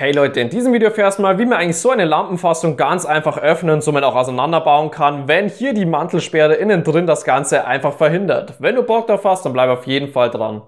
Hey Leute, in diesem Video erfährst du mal, wie man eigentlich so eine Lampenfassung ganz einfach öffnen und somit auch auseinanderbauen kann, wenn hier die Mantelsperre innen drin das Ganze einfach verhindert. Wenn du Bock drauf hast, dann bleib auf jeden Fall dran.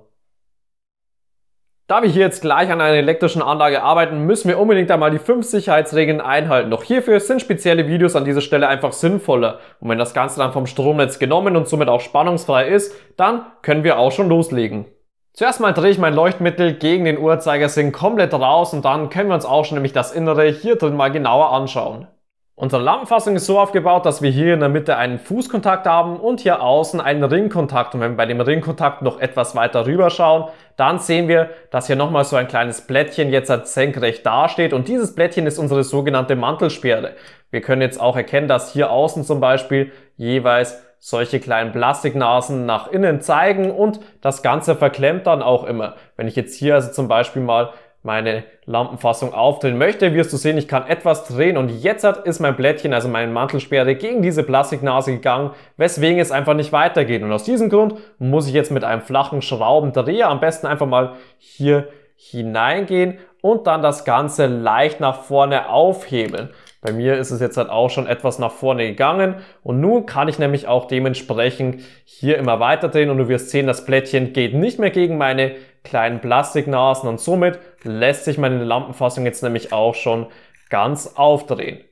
Da wir hier jetzt gleich an einer elektrischen Anlage arbeiten, müssen wir unbedingt einmal die fünf Sicherheitsregeln einhalten. Doch hierfür sind spezielle Videos an dieser Stelle einfach sinnvoller. Und wenn das Ganze dann vom Stromnetz genommen und somit auch spannungsfrei ist, dann können wir auch schon loslegen. Zuerst mal drehe ich mein Leuchtmittel gegen den Uhrzeigersinn komplett raus und dann können wir uns auch schon nämlich das Innere hier drin mal genauer anschauen. Unsere Lampenfassung ist so aufgebaut, dass wir hier in der Mitte einen Fußkontakt haben und hier außen einen Ringkontakt. Und wenn wir bei dem Ringkontakt noch etwas weiter rüber schauen, dann sehen wir, dass hier nochmal so ein kleines Blättchen jetzt halt senkrecht dasteht. Und dieses Blättchen ist unsere sogenannte Mantelsperre. Wir können jetzt auch erkennen, dass hier außen zum Beispiel jeweils solche kleinen Plastiknasen nach innen zeigen und das Ganze verklemmt dann auch immer. Wenn ich jetzt hier also zum Beispiel mal meine Lampenfassung aufdrehen möchte, wirst du sehen, ich kann etwas drehen und jetzt ist mein Blättchen, also meine Mantelsperre, gegen diese Plastiknase gegangen, weswegen es einfach nicht weitergeht. Und aus diesem Grund muss ich jetzt mit einem flachen Schraubendreher am besten einfach mal hier hineingehen und dann das Ganze leicht nach vorne aufhebeln. Bei mir ist es jetzt halt auch schon etwas nach vorne gegangen und nun kann ich nämlich auch dementsprechend hier immer weiter drehen und du wirst sehen, das Plättchen geht nicht mehr gegen meine kleinen Plastiknasen und somit lässt sich meine Lampenfassung jetzt nämlich auch schon ganz aufdrehen.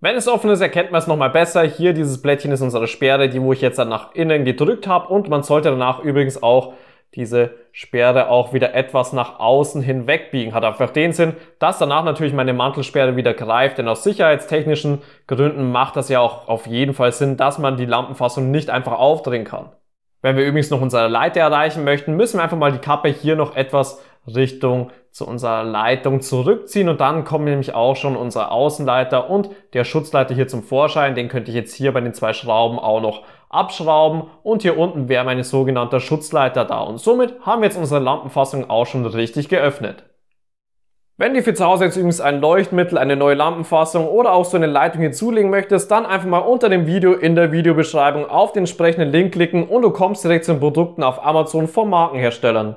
Wenn es offen ist, erkennt man es nochmal besser. Hier dieses Blättchen ist unsere Sperre, die wo ich jetzt dann nach innen gedrückt habe und man sollte danach übrigens auch diese Sperre auch wieder etwas nach außen hinwegbiegen. Hat einfach den Sinn, dass danach natürlich meine Mantelsperre wieder greift, denn aus sicherheitstechnischen Gründen macht das ja auch auf jeden Fall Sinn, dass man die Lampenfassung nicht einfach aufdrehen kann. Wenn wir übrigens noch unsere Leiter erreichen möchten, müssen wir einfach mal die Kappe hier noch etwas Richtung zu unserer Leitung zurückziehen und dann kommen nämlich auch schon unser Außenleiter und der Schutzleiter hier zum Vorschein. Den könnte ich jetzt hier bei den zwei Schrauben auch noch abschrauben und hier unten wäre meine sogenannte Schutzleiter da und somit haben wir jetzt unsere Lampenfassung auch schon richtig geöffnet. Wenn du für zu Hause jetzt übrigens ein Leuchtmittel, eine neue Lampenfassung oder auch so eine Leitung hinzulegen möchtest, dann einfach mal unter dem Video in der Videobeschreibung auf den entsprechenden Link klicken und du kommst direkt zu den Produkten auf Amazon von Markenherstellern.